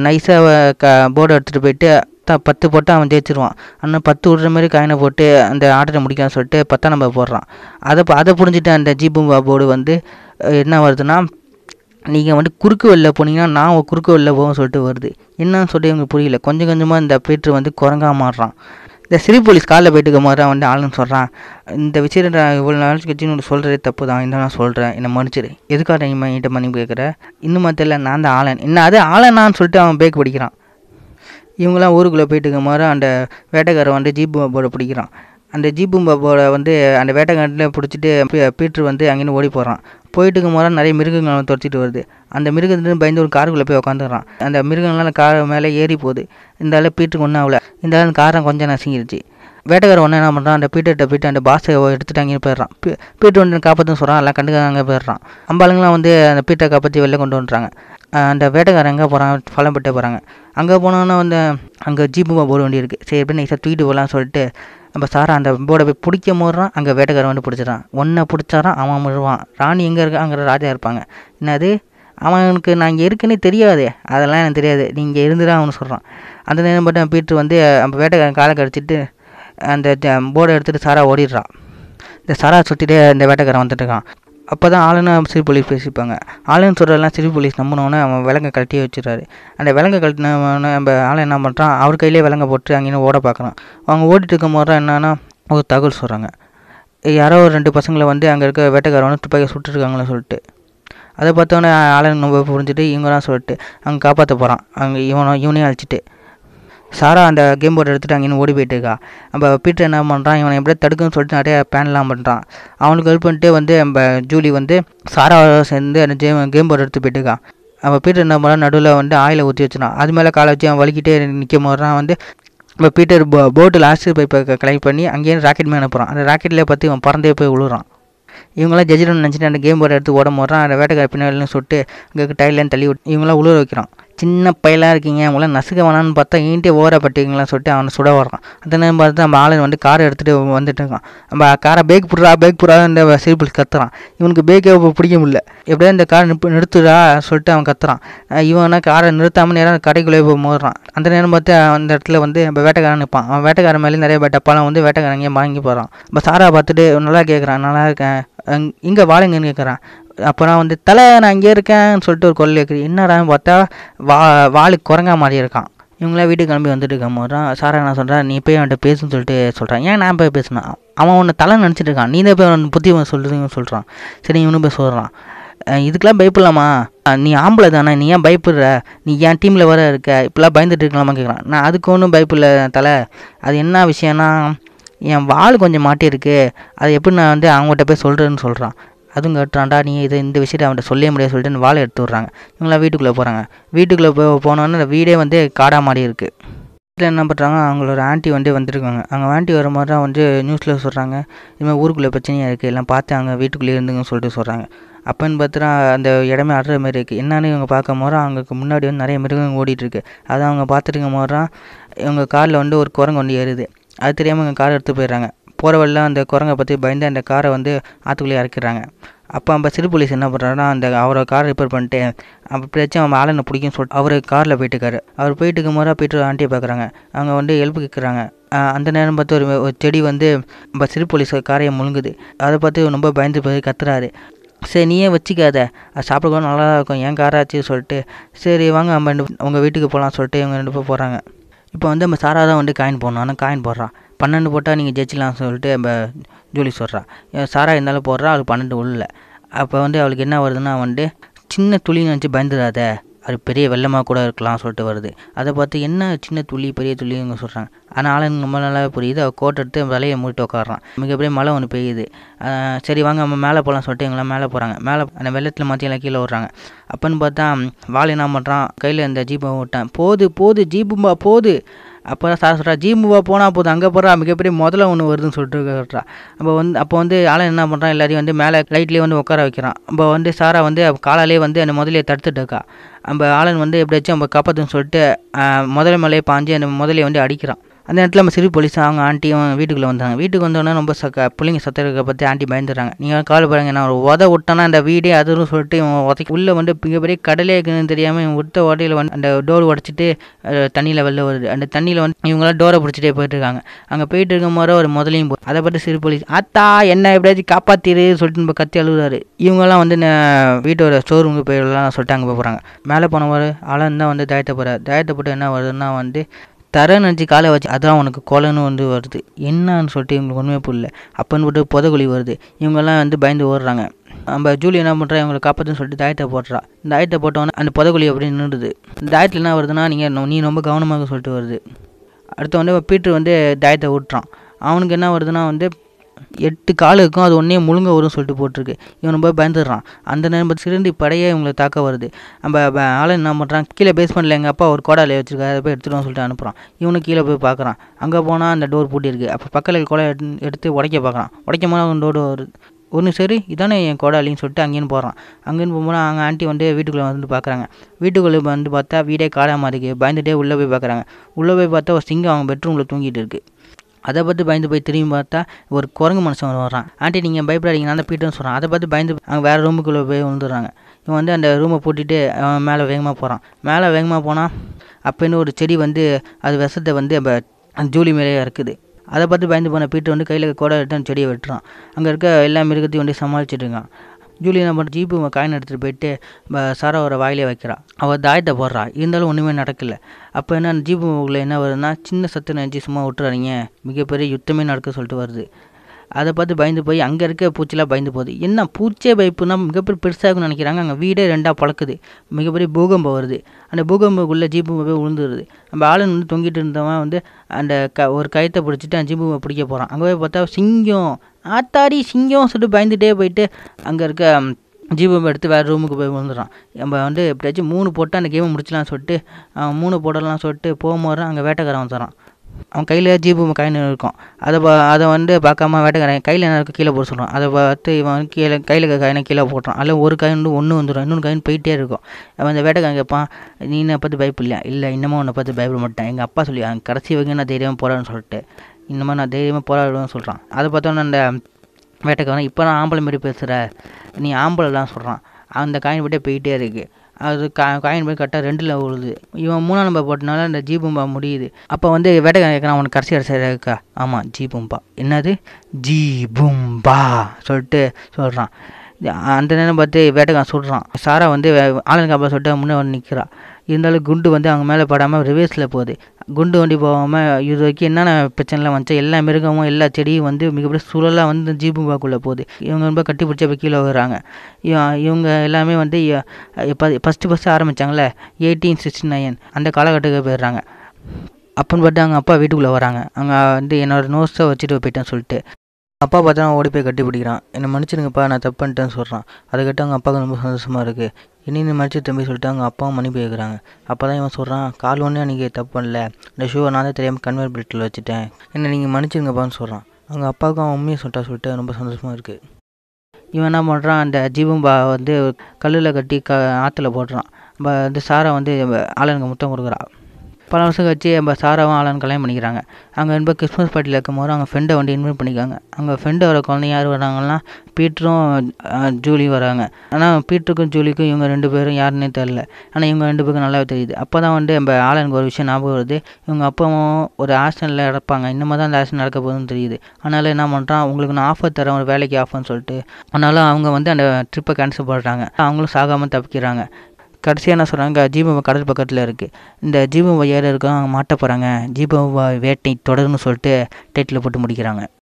நைஸாக க போர்டு எடுத்துகிட்டு போயிட்டு த பத்து போட்டு அவன் ஜெயிச்சிருவான் ஆனால் பத்து விடுற மாதிரி காயினை போட்டு அந்த ஆர்டரை முடிக்கணும் சொல்லிட்டு பத்தாம் நம்பர் போடுறான் அதை அதை புரிஞ்சுட்டு அந்த ஜிபும்பா போர்டு வந்து என்ன வருதுன்னா நீங்கள் வந்துட்டு குறுக்கு வெளில போனீங்கன்னா நான் குறுக்கு வெளில போவேன் சொல்லிட்டு வருது என்னன்னு சொல்லிட்டு எங்களுக்கு புரியல கொஞ்சம் கொஞ்சமாக இந்த பீட்ரு வந்து குரங்கா மாறுறான் இந்த சிறு போலீஸ் காலில் போயிட்டு மாதிரி வந்து ஆளுன்னு சொல்கிறான் இந்த விஷயம் இவ்வளோ நாள் கட்சின்னு சொல்கிறதே தப்பு தான் இந்த நான் சொல்கிறேன் என்னை மன்னிச்சிரு எதுக்காக நீங்கள் என்கிட்ட மன்னிப்பு கேட்குற இன்னும் தெரியல நான் தான் ஆளன் என்ன அது ஆளனான்னு சொல்லிட்டு அவன் பேக் பிடிக்கிறான் இவங்களாம் ஊருக்குள்ளே போயிட்டு மாதிரி அந்த வேட்டைக்காரன் வந்து ஜீப்பு போட பிடிக்கிறான் அந்த ஜீப்பும் பாபோட வந்து அந்த கண்டில் பிடிச்சிட்டு பீட்ரு வந்து அங்கேருந்து ஓடி போகிறான் போயிட்டுக்கு முறை நிறைய மிருகங்களை துரத்திட்டு வருது அந்த மிருகத்துலேருந்து பயந்து ஒரு காருக்குள்ளே போய் உட்காந்துடுறான் அந்த மிருகங்கள்லாம் கார் மேலே ஏறி போகுது இந்த அளவு பீட்டுக்கு ஒன்றும் ஆகல இந்த அளவு காரம் கொஞ்சம் நசுங்கிருச்சு வேட்டைக்காரர் ஒன்று என்ன பண்ணுறான் அந்த பீட்டர்கிட்ட போயிட்டு அந்த பாஸை எடுத்துட்டு அங்கேயே போயிடுறான் பீட்டர் ஒன்று காப்பாற்றுன்னு சொல்கிறான் எல்லாம் கண்டுக்காங்க அங்கே போயிடுறான் அம்பாளுங்களாம் வந்து அந்த பீட்டை காப்பாற்றி வெளில கொண்டு வந்துறாங்க அந்த வேட்டைக்காரன் எங்கே போகிறான் பெட்டே போகிறாங்க அங்கே போனோன்னா வந்து அங்கே ஜீப்பு போக வண்டி இருக்குது சரி எப்படி நைஸாக தூக்கிட்டு போகலான்னு சொல்லிட்டு நம்ம சாரா அந்த போர்டை போய் பிடிக்கும் போதுதான் அங்கே வேட்டைக்காரன் வந்து பிடிச்சிடான் ஒன்றை பிடிச்சாரான் அவன் முழுவான் ராணி எங்கே அங்கே ராஜா இருப்பாங்க என்னது அவனுக்கு நான் இங்கே இருக்குன்னு தெரியாது அதெல்லாம் எனக்கு தெரியாது நீங்கள் இருந்துடா அவனு சொல்கிறான் அந்த நேரம் மட்டும் பீட்ரு வந்து நம்ம வேட்டைக்காரன் காலை கடிச்சிட்டு அந்த போர்டை எடுத்துகிட்டு சாரா ஓடிடுறான் இந்த சாரா சுற்றிட்டு இந்த வேட்டைக்காரன் வந்துட்டுருக்கான் அப்போ தான் ஆளுன்னு சிறு போலீஸ் பேசிப்பாங்க ஆளுன்னு சொல்கிறதெல்லாம் சிறு போலீஸ் நம்பினோன்னே அவன் விலங்கை கழட்டி வச்சுறாரு அந்த விலங்கை கழட்டினவொன்னே நம்ம ஆளை என்ன பண்ணுறான் அவர் கையிலே விலங்கை போட்டு அங்கேயும் ஓட பார்க்குறான் அவங்க ஓடிட்டு இருக்கும் போது என்னென்னா ஒரு தகவல் சொல்கிறாங்க யாரோ ஒரு ரெண்டு பசங்களை வந்து அங்கே இருக்க வேட்டைக்காரவனு துப்பாக்கி சுட்டுருக்காங்களே சொல்லிட்டு அதை பார்த்தோன்னே ஆளுநர் ரொம்ப புரிஞ்சுட்டு தான் சொல்லிட்டு அங்கே காப்பாற்ற போகிறான் அங்கே இவனை இவனையும் அழைச்சிட்டு சாரா அந்த கேம் போர்டு எடுத்துட்டு இன்னும் ஓடி போயிட்டுருக்கா நம்ம பீட்டர் என்ன பண்ணுறான் இவனை எப்படியா தடுக்குன்னு சொல்லிட்டு நிறையா பேன்லாம் பண்ணுறான் அவனுக்கு ஹெல்ப் பண்ணிட்டு வந்து நம்ம ஜூலி வந்து சாரா சேர்ந்து அந்த கேம் போர்டு எடுத்து போயிட்டுருக்கா நம்ம பீட்டர் என்ன பண்ணுறான் நடுவில் வந்து ஆயில் ஊற்றி வச்சினான் அது மேலே காலை வச்சு அவன் வலிக்கிட்டே நிற்க தான் வந்து இப்போ பீட்டர் போ போட்டு லாஸ்ட்டு பைப்பை கலெக்ட் பண்ணி அங்கேயே ராக்கெட் மேன் அனுப்புகிறான் அந்த ராக்கெட்லேயே பார்த்து இவன் பறந்தே போய் விழுறான் இவங்களாம் ஜெஜிடன்னு நினச்சிட்டு அந்த கேம் போர்டை எடுத்து ஓட போடுறான் அந்த வேட்டைக்கார பின்னாலும் சொல்லிட்டு அங்கே டைலேருந்து தள்ளி விட்டு இவங்களாம் உள்ளூர் வைக்கிறான் சின்ன பயிலாக இருக்கீங்க உங்களை நசுக்க வேணான்னு பார்த்தா ஈன்ட்டே ஓரப்பட்டீங்களான்னு சொல்லிட்டு அவனை சுட வர்றான் நேரம் பார்த்து நம்ம ஆளு வந்து காரை எடுத்துகிட்டு வந்துட்டு இருக்கான் நம்ம காரை பேக் புடுறா பேக் இந்த சிரிப்பு கத்துறான் இவனுக்கு பேக்கே பிடிக்க முடியல எப்படியா இந்த காரை நிப்பு நிறுத்துடா சொல்லிட்டு அவன் கத்துறான் இவனா காரை நிறுத்தாமல் நேரம் கடைக்குள்ளே போய் மோதுறான் அந்த நேரம் பார்த்து அந்த இடத்துல வந்து நம்ம வேட்டைக்காரன் நிற்பான் அவன் வேட்டைக்காரன் மேலே நிறைய டப்பாலாம் வந்து வேட்டைக்காரங்க வாங்கி போகிறான் இப்போ சாரா பார்த்துட்டு நல்லா கேட்குறான் நல்லா இருக்கேன் இங்கே வாழைங்கன்னு கேட்குறான் அப்புறம் வந்து தலை நான் இங்கே இருக்கேன்னு சொல்லிட்டு ஒரு கொள்ளை இருக்குது என்னடா பார்த்தா வா வாளுக்கு குரங்கா மாதிரி இருக்கான் இவங்களாம் வீட்டுக்கு கிளம்பி வந்துட்டு இருக்க போது தான் சாரை நான் சொல்கிறேன் நீ போய் அவன்கிட்ட பேசுன்னு சொல்லிட்டு சொல்கிறான் ஏன் நான் போய் பேசணும் அவன் ஒன்று தலை நினச்சிட்டு இருக்கான் நீ தான் போய் அவன் புத்தி சொல்கிறதுன்னு சொல்கிறான் சரி இவனும் போய் சொல்கிறான் இதுக்கெல்லாம் பயப்படலாமா நீ ஆம்பளை தானே நீ ஏன் பயப்படுற நீ ஏன் டீமில் வர இருக்க இப்பெல்லாம் பயந்துட்டு இருக்கலாமா கேட்குறான் நான் அதுக்கு ஒன்றும் பயப்பில்லை தலை அது என்ன விஷயம்னா என் வாள் கொஞ்சம் மாட்டியிருக்கு அது எப்படி நான் வந்து அவங்ககிட்ட போய் சொல்கிறேன்னு சொல்கிறான் அதுவும் கட்டுறான்டா நீ இதை இந்த விஷயத்தை அவன்கிட்ட சொல்லவே முடியாது சொல்லிட்டு வாழை எடுத்து விட்றாங்க இவங்களாம் வீட்டுக்குள்ளே போகிறாங்க வீட்டுக்குள்ளே போ போனோன்னு அந்த வீடே வந்து காடா மாடி இருக்குது வீட்டில் என்ன பண்ணுறாங்க அவங்களோட ஆண்டி வந்து வந்திருக்காங்க அவங்க ஆண்டி வர மாதிரி தான் வந்து நியூஸில் சொல்கிறாங்க இதுமாதிரி ஊருக்குள்ளே பிரச்சனையாக இருக்குது எல்லாம் பார்த்து அவங்க வீட்டுக்குள்ளே இருந்துங்கன்னு சொல்லிட்டு சொல்கிறாங்க அப்போன்னு பார்த்தா அந்த இடமே அடுற மாதிரி இருக்குது என்னென்னு இவங்க பார்க்க போகிறோம் அவங்களுக்கு முன்னாடி வந்து நிறைய மிருகங்கள் ஓடிட்டுருக்கு அதை அவங்க பார்த்துருக்க தான் இவங்க காரில் வந்து ஒரு குரங்கு ஒன்று ஏறுது அது தெரியாமல் இவங்க கார் எடுத்து போயிடுறாங்க போகிற வழியில் அந்த குரங்கை பற்றி பயந்து அந்த காரை வந்து ஆற்றுக்குள்ளே இறக்கிறாங்க அப்போ நம்ம சிறு போலீஸ் என்ன பண்ணுறாருன்னா அந்த அவரோட காரை ரிப்பேர் பண்ணிட்டு அப்படியாச்சும் அவன் ஆளை பிடிக்கும் சொல் சொல்லிட்டு அவர் காரில் போயிட்டுருக்காரு அவர் போயிட்டு இருக்கும்போது போயிட்டு ஆண்டியை பார்க்குறாங்க அவங்க வந்து எழுப்பு கேட்குறாங்க அந்த நேரம் பார்த்து ஒரு செடி வந்து நம்ம சிறு போலீஸ் காரையை முழுங்குது அதை பார்த்து ரொம்ப பயந்து போய் கத்துறாரு சரி நீயே வச்சுக்காத அது சாப்பிட நல்லா இருக்கும் ஏன் காராச்சு சொல்லிட்டு சரி வாங்க நம்ம ரெண்டு உங்கள் வீட்டுக்கு போகலாம் சொல்லிட்டு இவங்க ரெண்டு பேர் போகிறாங்க இப்போ வந்து நம்ம சாராக தான் வந்து காயின் போடணும் ஆனால் காயின் போடுறான் பன்னெண்டு போட்டால் நீங்கள் ஜெயிச்சிடலாம்னு சொல்லிட்டு நம்ம ஜூலி சொல்கிறா சாரா இருந்தாலும் போடுறா அவளுக்கு பன்னெண்டு உள்ள அப்போ வந்து அவளுக்கு என்ன வருதுன்னா வந்துட்டு சின்ன துளின்னு நினச்சி பயந்துடாத அது பெரிய வெள்ளமாக கூட இருக்கலாம் சொல்லிட்டு வருது அதை பார்த்து என்ன சின்ன துளி பெரிய துளிங்க சொல்கிறாங்க ஆனால் ஆளுங்க ரொம்ப நல்லாவே புரியுது அவள் கோட் எடுத்து வலையை மூடிட்டு உட்காடுறான் மிகப்பெரிய மழை ஒன்று பெய்யுது சரி வாங்க நம்ம மேலே போகலாம் சொல்லிட்டு எங்களாம் மேலே போகிறாங்க மேலே அந்த வெள்ளத்தில் மாற்றி எல்லாம் கீழே விட்றாங்க அப்போன்னு பார்த்தா வாழை என்ன பண்ணுறான் கையில் இந்த ஜீப்பை விட்டான் போது போது ஜீப்பும்பா போது அப்போ தான் சார் சொல்கிறா ஜிமுவா போனால் போதும் அங்கே போகிறா மிகப்பெரிய முதல்ல ஒன்று வருதுன்னு சொல்லிட்டு சொல்கிறா அப்போ வந்து அப்போ வந்து ஆளன் என்ன பண்ணுறான் எல்லாரையும் வந்து மேலே லைட்லேயே வந்து உட்கார வைக்கிறான் அப்போ வந்து சாரா வந்து காலாலே வந்து அந்த முதலையை தடுத்துட்டு இருக்கா நம்ம ஆளன் வந்து எப்படியாச்சும் நம்ம காப்பாற்றுன்னு சொல்லிட்டு முதல மலையை பாஞ்சு அந்த முதலையை வந்து அடிக்கிறான் அந்த நேரத்தில் நம்ம சிறு போலீஸ் அவங்க ஆண்டியும் வீட்டுக்குள்ளே வந்தாங்க வீட்டுக்கு வந்தோடனே ரொம்ப சக்க பிள்ளைங்க சத்திரக்க பற்றி ஆண்டி பயந்துடுறாங்க நீங்கள் கால் பாருங்க நான் ஒரு உத விட்டோன்னா அந்த வீடே அதுன்னு சொல்லிட்டு இவன் உதைக்கு உள்ளே வந்து மிகப்பெரிய கடலே இருக்குதுன்னு தெரியாமல் இவன் விட்ட ஓட்டையில் வந்து அந்த டோர் உடச்சிட்டு தண்ணியில் வெளில வருது அந்த தண்ணியில் வந்து இவங்களாம் டோரை பிடிச்சிட்டே போயிட்டு இருக்காங்க அங்கே போயிட்டு இருக்கும் போது ஒரு முதலையும் போய் அதை பற்றி சிறு போலீஸ் அத்தா என்ன எப்படியாச்சும் காப்பாத்திரு சொல்லிட்டு நம்ம கத்தி அழுகுறாரு இவங்கெல்லாம் வந்து வீட்டோட ஸ்டோர் ரூமுக்கு போயிடலாம் சொல்லிட்டு அங்கே போகிறாங்க மேலே போனவர் இருந்தால் வந்து தயத்தை போகிறார் தயத்தை போட்டு என்ன வருதுன்னா வந்து தர நினச்சி காலை வச்சு அதான் உனக்கு கொலைன்னு வந்து வருது என்னன்னு சொல்லிட்டு இவங்களுக்கு ஒன்றுமே புரியல அப்போன்னு போட்டு புதகுழி வருது இவங்கெல்லாம் வந்து பயந்து ஓடுறாங்க நம்ம ஜூலி என்ன பண்ணுறா இவங்களை காப்பாற்றுன்னு சொல்லிட்டு தாயத்தை போடுறா இந்த தாயத்தை போட்டோன்னே அந்த புதகுழி அப்படி நின்றுது தாயத்தில் என்ன வருதுன்னா நீங்கள் நீ ரொம்ப கவனமாக சொல்லிட்டு வருது அடுத்த வந்து பீட்ரு வந்து தாயத்தை விட்டுறான் அவனுக்கு என்ன வருதுன்னா வந்து எட்டு கால் இருக்கும் அது ஒன்றே முழுங்க வரும்னு சொல்லிட்டு போட்டிருக்கு இவன் போய் பயந்துடுறான் அந்த நேரம் பார்த்து சிறண்டி படையே இவங்களை தாக்க வருது நம்ம ஆளை என்ன பண்ணுறான் கீழே பண்ணல எங்கள் அப்பா ஒரு கோடாலே வச்சுருக்காரு அதை போய் எடுத்துகிட்டு சொல்லிட்டு அனுப்புகிறான் இவனும் கீழே போய் பார்க்குறான் அங்கே போனால் அந்த டோர் பூட்டியிருக்கு அப்போ பக்கத்தில் கோலை எடுத்து உடைக்க பார்க்குறான் உடைக்க போனால் அவன் டோர் வருது ஒன்று சரி இதானே என் கோடாலின்னு சொல்லிட்டு அங்கேயும் போகிறான் அங்கேன்னு போகும்போது அங்கே ஆண்டி வந்து வீட்டுக்குள்ளே வந்து பார்க்குறாங்க வீட்டுக்குள்ளே வந்து பார்த்தா வீடே காடாமல் இருக்குது பயந்துகிட்டே உள்ளே போய் பார்க்குறாங்க உள்ளே போய் பார்த்தா ஒரு சிங்கம் அவங்க பெட்ரூமில் தூங்கிட்டு இருக்குது அதை பார்த்து பயந்து போய் திரும்பி பார்த்தா ஒரு குரங்கு மனுஷன் வரான் ஆண்டி நீங்கள் பயப்படாதீங்க நான் தான் பீட்டர்னு சொல்கிறான் அதை பார்த்து பயந்து அவங்க வேறு ரூமுக்குள்ளே போய் விழுந்துடுறாங்க இவன் வந்து அந்த ரூமை பூட்டிட்டு அவன் மேலே வேகமாக போகிறான் மேலே வேகமாக போனால் அப்போன்னு ஒரு செடி வந்து அது விஷத்தை வந்து அந்த ஜூலி மேலேயே இருக்குது அதை பார்த்து பயந்து போன பீட்டர் வந்து கையில் கூட எடுத்து அந்த செடியை வெட்டுறான் அங்கே இருக்க எல்லா மிருகத்தையும் வந்து சமாளிச்சுட்டு இருக்கான் ஜூலி நம்ம ஜிபி காயின் எடுத்துகிட்டு போயிட்டு சாரை வர வாயிலே வைக்கிறான் அவள் தாயத்தை போடுறா இருந்தாலும் ஒன்றுமே நடக்கல அப்போ என்ன ஜீபு உள்ள என்ன வருதுன்னா சின்ன சத்து நினச்சி சும்மா விட்டுறாதீங்க மிகப்பெரிய யுத்தமே நடக்க சொல்லிட்டு வருது அதை பார்த்து பயந்து போய் அங்கே இருக்க பூச்சிலாம் பயந்து போகுது என்ன பூச்சே பைப்புனா மிகப்பெரிய பெருசாகும்னு நினைக்கிறாங்க அங்கே வீடே ரெண்டாக பழக்குது மிகப்பெரிய பூகம்பம் வருது அந்த பூகம்பக்குள்ளே ஜீப்பு போய் விழுந்துருது நம்ம ஆளுங்க வந்து தொங்கிட்டு இருந்தவன் வந்து அந்த க ஒரு கயத்தை பிடிச்சிட்டு அந்த ஜீப்பு பிடிக்க போகிறான் அங்கே போய் பார்த்தா சிங்கம் ஆத்தாடி சிங்கம் சொல்லிட்டு பயந்துகிட்டே போயிட்டு அங்கே இருக்க ஜீபம் எடுத்து வேறு ரூமுக்கு போய் வந்துடுறான் நம்ம வந்து எப்படியாச்சும் மூணு போட்டு அந்த கேமை முடிச்சலாம் சொல்லிட்டு அவன் மூணு போடலாம் சொல்லிட்டு போகும்போது அங்கே வேட்டைக்காரன் வந்துடுறான் அவன் கையில் ஜீபு கைன்னு இருக்கும் அதை பா அதை வந்து பார்க்காம வேட்டைக்காரன் கையில் என்ன இருக்கும் கீழே போட சொல்லுவான் அதை பார்த்து இவன் கீழே கையில் கையினை கீழே போட்டுறான் அதில் ஒரு கைண்டு ஒன்று வந்துடும் இன்னொன்று கைன் போயிட்டே இருக்கும் அவன் அந்த வேட்டைக்காரன் கேட்பான் நீ என்னை பார்த்து பயப்பில்லையா இல்லை இன்னமும் உன்னை பார்த்து பயப்பட மாட்டேன் எங்கள் அப்பா சொல்லி அவன் கடைசி வரைக்கும் நான் தெரியாமல் போகிறான்னு சொல்லிட்டு இந்த மாதிரி நான் தைரியமாக போராடுவேன்னு சொல்கிறான் அதை பார்த்தோன்னா அந்த வேட்டைக்காரன் இப்போ நான் ஆம்பளை மாரி பேசுகிற நீ ஆம்பளை தான் சொல்கிறான் அந்த காயின் போட்டே போயிட்டே இருக்குது அது கா காயின் போய் கரெக்டாக ரெண்டில் விழுது இவன் மூணாம் நம்பர் போட்டனால இந்த ஜீபும்பா முடியுது அப்போ வந்து வேட்டைக்காரன் கேட்குறான் அவனுக்கு கடைசி கடைசியாக இருக்கா ஆமாம் ஜீபும்பா என்னது ஜீபும்பா சொல்லிட்டு சொல்கிறான் அந்த நேரம் பார்த்து வேட்டைக்காரன் சொல்கிறான் சாரா வந்து ஆலன் காப்பா சொல்லிட்டு முன்னே வந்து நிற்கிறான் இருந்தாலும் குண்டு வந்து அவங்க மேலே படாமல் ரிவர்ஸில் போகுது குண்டு வண்டி போகாமல் இது வரைக்கும் என்னென்ன பிரச்சனைலாம் வந்துச்சு எல்லா மிருகமும் எல்லா செடியும் வந்து மிகப்பெரிய சுழலாக வந்து ஜீபுபாக்குள்ளே போகுது இவங்க ரொம்ப கட்டி பிடிச்ச போய் கீழே வர்றாங்க இவங்க எல்லாமே வந்து ஃபஸ்ட்டு ஃபஸ்ட்டு ஆரம்பித்தாங்களே எயிட்டீன் சிக்ஸ்டி நைன் அந்த காலகட்டத்துக்கு போயிடுறாங்க அப்போன்னு பார்த்து அவங்க அப்பா வீட்டுக்குள்ளே வராங்க அங்கே வந்து என்னோடய நோஸை வச்சுட்டு போயிட்டேன் சொல்லிட்டு அப்பா பார்த்தா ஓடி போய் கட்டி பிடிக்கிறான் என்னை மன்னிச்சிருங்கப்பா நான் தப்பு பண்ணிட்டேன்னு சொல்கிறான் அதுக்கிட்ட அவங்க அப்பாவுக்கு ரொம்ப சந்தோஷமாக இருக்குது என்னையும் மன்னிச்சு தம்பி சொல்லிட்டு அவங்க அப்பாவும் மன்னிப்பு கேட்குறாங்க அப்போ தான் இவன் சொல்கிறான் கால் ஒன்றே அன்றைக்கி தப்பு பண்ணல இந்த ஷூவை நான் தான் தெரியாமல் கன்வெர் பெல்ட்டில் வச்சுட்டேன் என்னை நீங்கள் மன்னிச்சிருங்கப்பான்னு சொல்கிறான் அவங்க அப்பாவுக்கும் அவன் உண்மையை சொல்லிட்டா சொல்லிட்டு ரொம்ப சந்தோஷமாக இருக்குது இவன் என்ன பண்ணுறான் அந்த ஜீவம்பா வந்து கல்லில் கட்டி க ஆற்றுல போடுறான் வந்து சாரை வந்து ஆளுங்க முத்தம் கொடுக்குறான் பல வருஷம் கழிச்சு நம்ம சாராவும் ஆளான் கல்யாணம் பண்ணிக்கிறாங்க அங்கே ரொம்ப கிறிஸ்மஸ் பார்ட்டியில் இருக்கும்போது அவங்க ஃப்ரெண்டை வந்து இன்வைட் பண்ணிக்காங்க ஃப்ரெண்டு வர குழந்தை யார் வராங்கன்னா பீட்டரும் ஜூலி வராங்க ஆனால் பீட்டருக்கும் ஜூலிக்கும் இவங்க ரெண்டு பேரும் யாருன்னே தெரில ஆனால் இவங்க ரெண்டு பேருக்கும் நல்லாவே தெரியுது அப்போ தான் வந்து நம்ம ஆளனுக்கு ஒரு விஷயம் ஞாபகம் வருது இவங்க அப்பாவும் ஒரு ஆக்ஷனில் நடப்பாங்க இன்னமும் தான் அந்த ஆக்ஷன் நடக்க போகுதுன்னு தெரியுது அதனால் என்ன பண்ணுறான் உங்களுக்கு நான் ஆஃபர் தரேன் ஒரு வேலைக்கு ஆஃபர்னு சொல்லிட்டு அதனால் அவங்க வந்து அந்த ட்ரிப்பை கேன்சல் பண்ணுறாங்க அவங்களும் சாகாமல் தப்பிக்கிறாங்க கடைசியாக என்ன சொல்கிறாங்க ஜீபம் கடல் பக்கத்தில் இருக்குது இந்த ஜீபவை ஏற இருக்கான் மாட்ட போகிறாங்க ஜீபவை வேட்டை தொடருன்னு சொல்லிட்டு டைட்டில் போட்டு முடிக்கிறாங்க